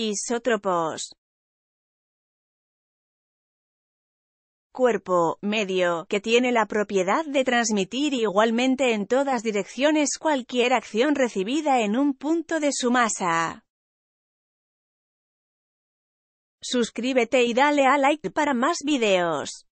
Isótropos. Cuerpo, medio, que tiene la propiedad de transmitir igualmente en todas direcciones cualquier acción recibida en un punto de su masa. Suscríbete y dale a like para más videos.